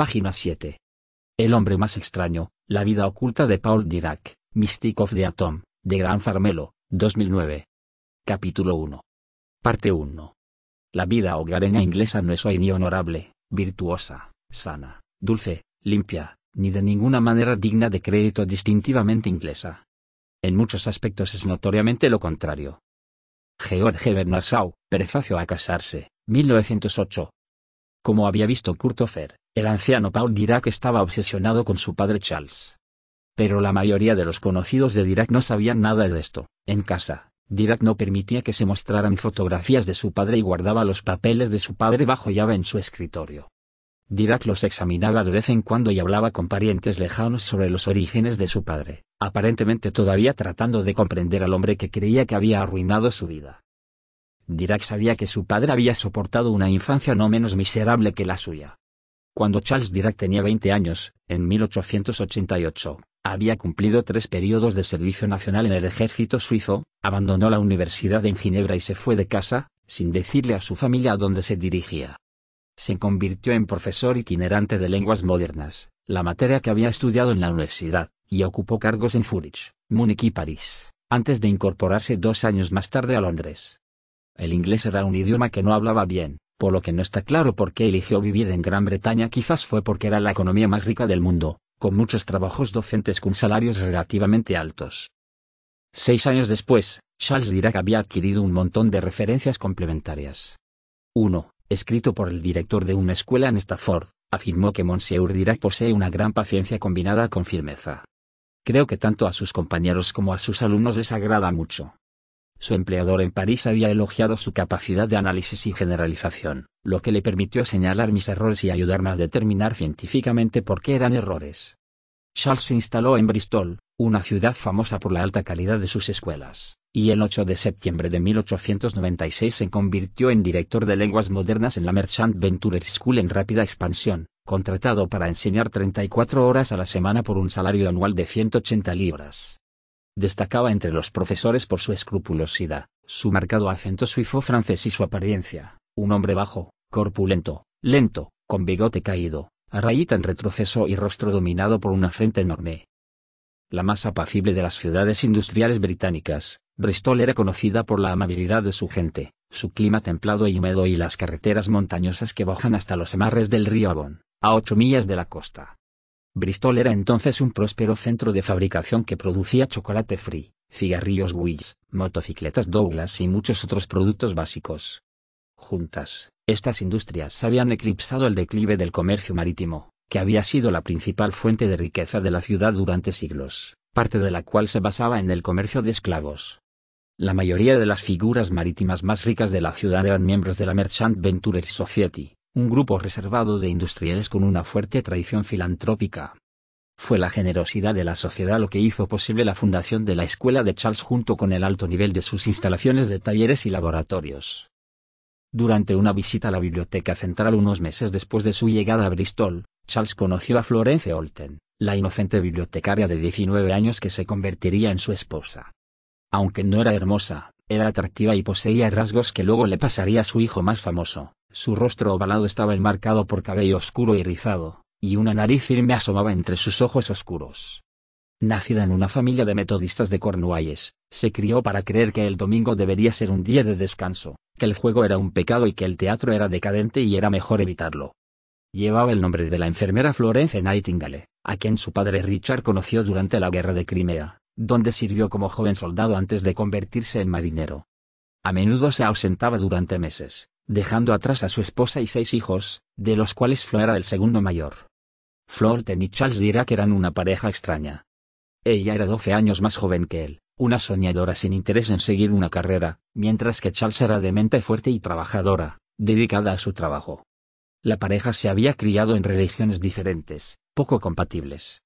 Página 7. El hombre más extraño, la vida oculta de Paul Dirac, Mystic of the Atom, de Gran Farmelo, 2009. Capítulo 1. Parte 1. La vida hogareña inglesa no es hoy ni honorable, virtuosa, sana, dulce, limpia, ni de ninguna manera digna de crédito distintivamente inglesa. En muchos aspectos es notoriamente lo contrario. George Bernard Shaw, Prefacio a casarse, 1908. Como había visto Kurtofer, el anciano Paul Dirac estaba obsesionado con su padre Charles. Pero la mayoría de los conocidos de Dirac no sabían nada de esto. En casa, Dirac no permitía que se mostraran fotografías de su padre y guardaba los papeles de su padre bajo llave en su escritorio. Dirac los examinaba de vez en cuando y hablaba con parientes lejanos sobre los orígenes de su padre, aparentemente todavía tratando de comprender al hombre que creía que había arruinado su vida. Dirac sabía que su padre había soportado una infancia no menos miserable que la suya cuando Charles Dirac tenía 20 años, en 1888, había cumplido tres periodos de servicio nacional en el ejército suizo, abandonó la universidad en Ginebra y se fue de casa, sin decirle a su familia a dónde se dirigía. Se convirtió en profesor itinerante de lenguas modernas, la materia que había estudiado en la universidad, y ocupó cargos en Zurich, Múnich y París, antes de incorporarse dos años más tarde a Londres. El inglés era un idioma que no hablaba bien, por lo que no está claro por qué eligió vivir en Gran Bretaña quizás fue porque era la economía más rica del mundo, con muchos trabajos docentes con salarios relativamente altos. Seis años después, Charles Dirac había adquirido un montón de referencias complementarias. Uno, Escrito por el director de una escuela en Stafford, afirmó que Monsieur Dirac posee una gran paciencia combinada con firmeza. Creo que tanto a sus compañeros como a sus alumnos les agrada mucho. Su empleador en París había elogiado su capacidad de análisis y generalización, lo que le permitió señalar mis errores y ayudarme a determinar científicamente por qué eran errores. Charles se instaló en Bristol, una ciudad famosa por la alta calidad de sus escuelas, y el 8 de septiembre de 1896 se convirtió en director de lenguas modernas en la Merchant Venture School en rápida expansión, contratado para enseñar 34 horas a la semana por un salario anual de 180 libras destacaba entre los profesores por su escrupulosidad, su marcado acento suizo francés y su apariencia, un hombre bajo, corpulento, lento, con bigote caído, a rayita en retroceso y rostro dominado por una frente enorme. La más apacible de las ciudades industriales británicas, Bristol era conocida por la amabilidad de su gente, su clima templado y húmedo y las carreteras montañosas que bajan hasta los amarres del río Avon, a ocho millas de la costa. Bristol era entonces un próspero centro de fabricación que producía chocolate free, cigarrillos Wills, motocicletas Douglas y muchos otros productos básicos. Juntas, estas industrias habían eclipsado el declive del comercio marítimo, que había sido la principal fuente de riqueza de la ciudad durante siglos, parte de la cual se basaba en el comercio de esclavos. La mayoría de las figuras marítimas más ricas de la ciudad eran miembros de la Merchant Venturer Society, un grupo reservado de industriales con una fuerte tradición filantrópica. Fue la generosidad de la sociedad lo que hizo posible la fundación de la Escuela de Charles junto con el alto nivel de sus instalaciones de talleres y laboratorios. Durante una visita a la Biblioteca Central unos meses después de su llegada a Bristol, Charles conoció a Florence Olten, la inocente bibliotecaria de 19 años que se convertiría en su esposa. Aunque no era hermosa, era atractiva y poseía rasgos que luego le pasaría a su hijo más famoso, su rostro ovalado estaba enmarcado por cabello oscuro y rizado, y una nariz firme asomaba entre sus ojos oscuros. Nacida en una familia de metodistas de Cornualles, se crió para creer que el domingo debería ser un día de descanso, que el juego era un pecado y que el teatro era decadente y era mejor evitarlo. Llevaba el nombre de la enfermera Florence Nightingale, a quien su padre Richard conoció durante la Guerra de Crimea, donde sirvió como joven soldado antes de convertirse en marinero. A menudo se ausentaba durante meses, dejando atrás a su esposa y seis hijos, de los cuales Flo era el segundo mayor. Flor y Charles dirá que eran una pareja extraña. Ella era 12 años más joven que él, una soñadora sin interés en seguir una carrera, mientras que Charles era de mente fuerte y trabajadora, dedicada a su trabajo. La pareja se había criado en religiones diferentes, poco compatibles.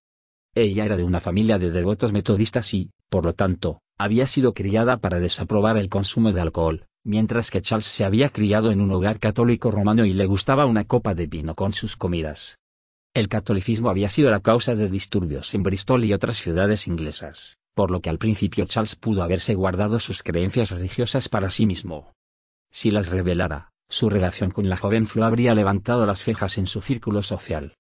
Ella era de una familia de devotos metodistas y, por lo tanto, había sido criada para desaprobar el consumo de alcohol, mientras que Charles se había criado en un hogar católico romano y le gustaba una copa de vino con sus comidas. El catolicismo había sido la causa de disturbios en Bristol y otras ciudades inglesas, por lo que al principio Charles pudo haberse guardado sus creencias religiosas para sí mismo. Si las revelara, su relación con la joven Flo habría levantado las cejas en su círculo social.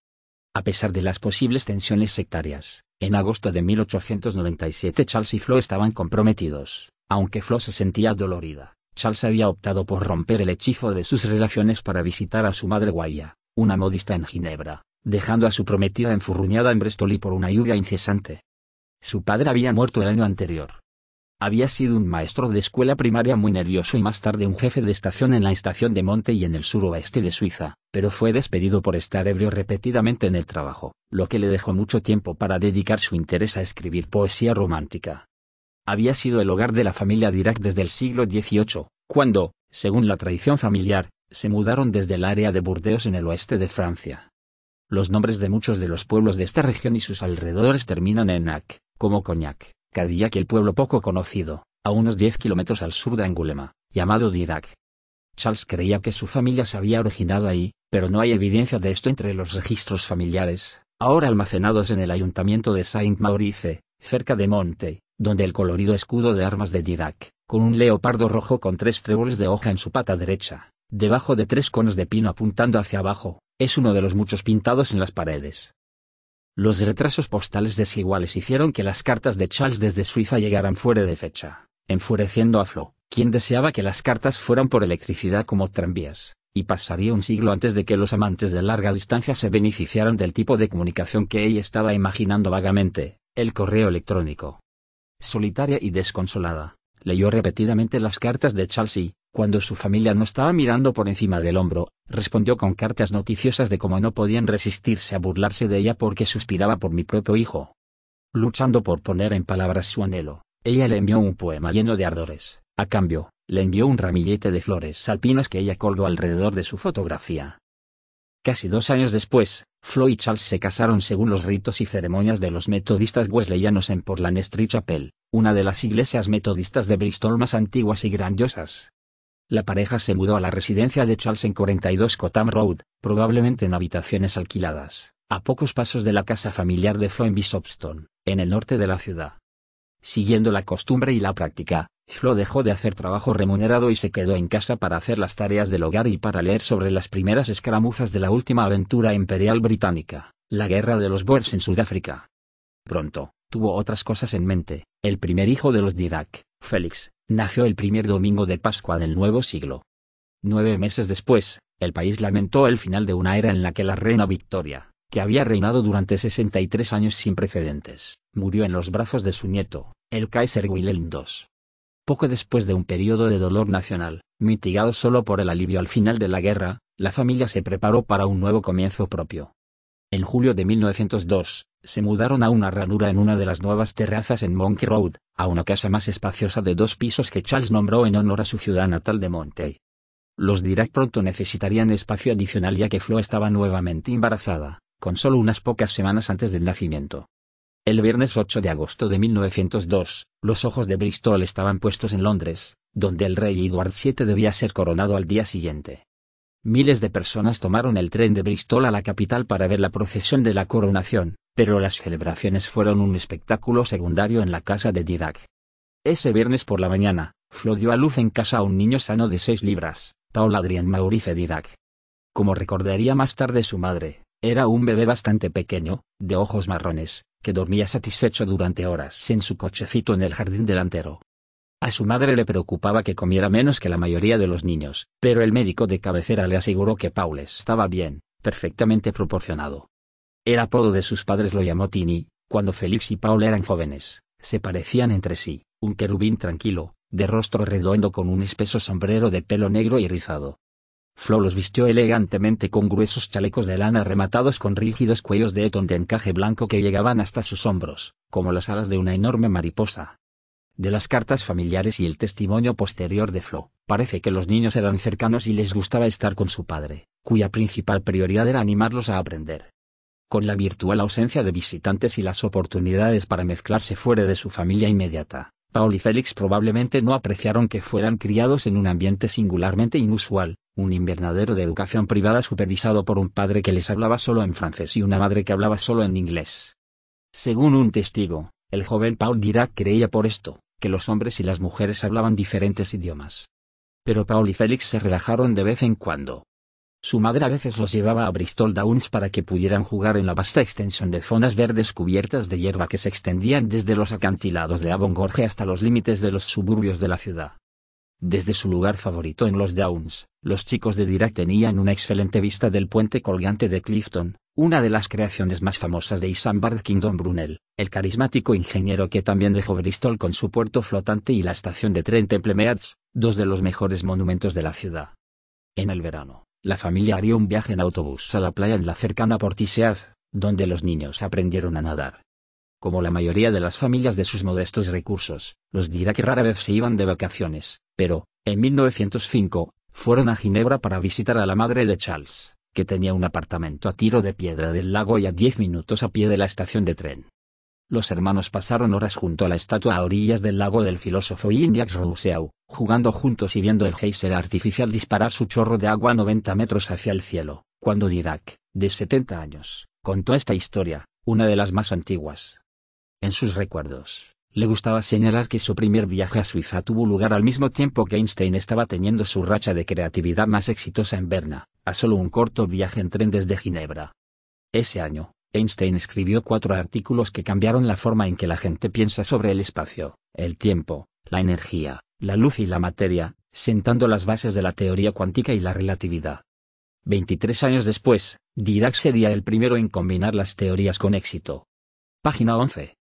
A pesar de las posibles tensiones sectarias, en agosto de 1897 Charles y Flo estaban comprometidos, aunque Flo se sentía dolorida. Charles había optado por romper el hechizo de sus relaciones para visitar a su madre Guaya, una modista en Ginebra, dejando a su prometida enfurruñada en Bristol por una lluvia incesante. Su padre había muerto el año anterior. Había sido un maestro de escuela primaria muy nervioso y más tarde un jefe de estación en la estación de Monte y en el suroeste de Suiza, pero fue despedido por estar ebrio repetidamente en el trabajo, lo que le dejó mucho tiempo para dedicar su interés a escribir poesía romántica había sido el hogar de la familia Dirac desde el siglo XVIII, cuando, según la tradición familiar, se mudaron desde el área de Burdeos en el oeste de Francia. Los nombres de muchos de los pueblos de esta región y sus alrededores terminan en ac, como Cognac, Cadillac y el pueblo poco conocido, a unos 10 kilómetros al sur de Angulema, llamado Dirac. Charles creía que su familia se había originado ahí, pero no hay evidencia de esto entre los registros familiares, ahora almacenados en el ayuntamiento de Saint-Maurice, cerca de Monte, donde el colorido escudo de armas de Dirac, con un leopardo rojo con tres tréboles de hoja en su pata derecha, debajo de tres conos de pino apuntando hacia abajo, es uno de los muchos pintados en las paredes. Los retrasos postales desiguales hicieron que las cartas de Charles desde Suiza llegaran fuera de fecha, enfureciendo a Flo, quien deseaba que las cartas fueran por electricidad como tranvías, y pasaría un siglo antes de que los amantes de larga distancia se beneficiaran del tipo de comunicación que ella estaba imaginando vagamente, el correo electrónico solitaria y desconsolada, leyó repetidamente las cartas de Chelsea, cuando su familia no estaba mirando por encima del hombro, respondió con cartas noticiosas de cómo no podían resistirse a burlarse de ella porque suspiraba por mi propio hijo. Luchando por poner en palabras su anhelo, ella le envió un poema lleno de ardores, a cambio, le envió un ramillete de flores alpinas que ella colgó alrededor de su fotografía. Casi dos años después, Flo y Charles se casaron según los ritos y ceremonias de los metodistas wesleyanos en Portland Street Chapel, una de las iglesias metodistas de Bristol más antiguas y grandiosas. La pareja se mudó a la residencia de Charles en 42 Cotham Road, probablemente en habitaciones alquiladas, a pocos pasos de la casa familiar de Flo en Bishopston, en el norte de la ciudad. Siguiendo la costumbre y la práctica, Flo dejó de hacer trabajo remunerado y se quedó en casa para hacer las tareas del hogar y para leer sobre las primeras escaramuzas de la última aventura imperial británica, la guerra de los Boers en Sudáfrica. Pronto, tuvo otras cosas en mente. El primer hijo de los Dirac, Félix, nació el primer domingo de Pascua del nuevo siglo. Nueve meses después, el país lamentó el final de una era en la que la reina Victoria, que había reinado durante 63 años sin precedentes, murió en los brazos de su nieto, el Kaiser Wilhelm II. Poco después de un periodo de dolor nacional, mitigado solo por el alivio al final de la guerra, la familia se preparó para un nuevo comienzo propio. En julio de 1902, se mudaron a una ranura en una de las nuevas terrazas en Monkey Road, a una casa más espaciosa de dos pisos que Charles nombró en honor a su ciudad natal de Montey. Los Dirac pronto necesitarían espacio adicional ya que Flo estaba nuevamente embarazada, con solo unas pocas semanas antes del nacimiento. El viernes 8 de agosto de 1902, los ojos de Bristol estaban puestos en Londres, donde el rey Edward VII debía ser coronado al día siguiente. Miles de personas tomaron el tren de Bristol a la capital para ver la procesión de la coronación, pero las celebraciones fueron un espectáculo secundario en la casa de Dirac. Ese viernes por la mañana, Flo dio a luz en casa a un niño sano de seis libras, Paul Adrian Maurice Dirac. Como recordaría más tarde su madre, era un bebé bastante pequeño, de ojos marrones, que dormía satisfecho durante horas en su cochecito en el jardín delantero. A su madre le preocupaba que comiera menos que la mayoría de los niños, pero el médico de cabecera le aseguró que Paul estaba bien, perfectamente proporcionado. El apodo de sus padres lo llamó Tini, cuando Félix y Paul eran jóvenes, se parecían entre sí, un querubín tranquilo, de rostro redondo con un espeso sombrero de pelo negro y rizado, Flo los vistió elegantemente con gruesos chalecos de lana rematados con rígidos cuellos de etón de encaje blanco que llegaban hasta sus hombros, como las alas de una enorme mariposa. De las cartas familiares y el testimonio posterior de Flo, parece que los niños eran cercanos y les gustaba estar con su padre, cuya principal prioridad era animarlos a aprender. Con la virtual ausencia de visitantes y las oportunidades para mezclarse fuera de su familia inmediata, Paul y Félix probablemente no apreciaron que fueran criados en un ambiente singularmente inusual, un invernadero de educación privada supervisado por un padre que les hablaba solo en francés y una madre que hablaba solo en inglés. Según un testigo, el joven Paul Dirac creía por esto, que los hombres y las mujeres hablaban diferentes idiomas. Pero Paul y Félix se relajaron de vez en cuando. Su madre a veces los llevaba a Bristol Downs para que pudieran jugar en la vasta extensión de zonas verdes cubiertas de hierba que se extendían desde los acantilados de Avon Gorge hasta los límites de los suburbios de la ciudad. Desde su lugar favorito en los Downs, los chicos de Dirac tenían una excelente vista del puente colgante de Clifton, una de las creaciones más famosas de Isambard Kingdom Brunel, el carismático ingeniero que también dejó Bristol con su puerto flotante y la estación de tren Temple Meads, dos de los mejores monumentos de la ciudad. En el verano, la familia haría un viaje en autobús a la playa en la cercana Portisead, donde los niños aprendieron a nadar. Como la mayoría de las familias de sus modestos recursos, los Dirac rara vez se iban de vacaciones, pero, en 1905, fueron a Ginebra para visitar a la madre de Charles, que tenía un apartamento a tiro de piedra del lago y a diez minutos a pie de la estación de tren. Los hermanos pasaron horas junto a la estatua a orillas del lago del filósofo Indiax Rousseau, jugando juntos y viendo el geyser artificial disparar su chorro de agua a 90 metros hacia el cielo, cuando Dirac, de 70 años, contó esta historia, una de las más antiguas, en sus recuerdos, le gustaba señalar que su primer viaje a Suiza tuvo lugar al mismo tiempo que Einstein estaba teniendo su racha de creatividad más exitosa en Berna, a solo un corto viaje en tren desde Ginebra. Ese año, Einstein escribió cuatro artículos que cambiaron la forma en que la gente piensa sobre el espacio, el tiempo, la energía, la luz y la materia, sentando las bases de la teoría cuántica y la relatividad. 23 años después, Dirac sería el primero en combinar las teorías con éxito. Página 11.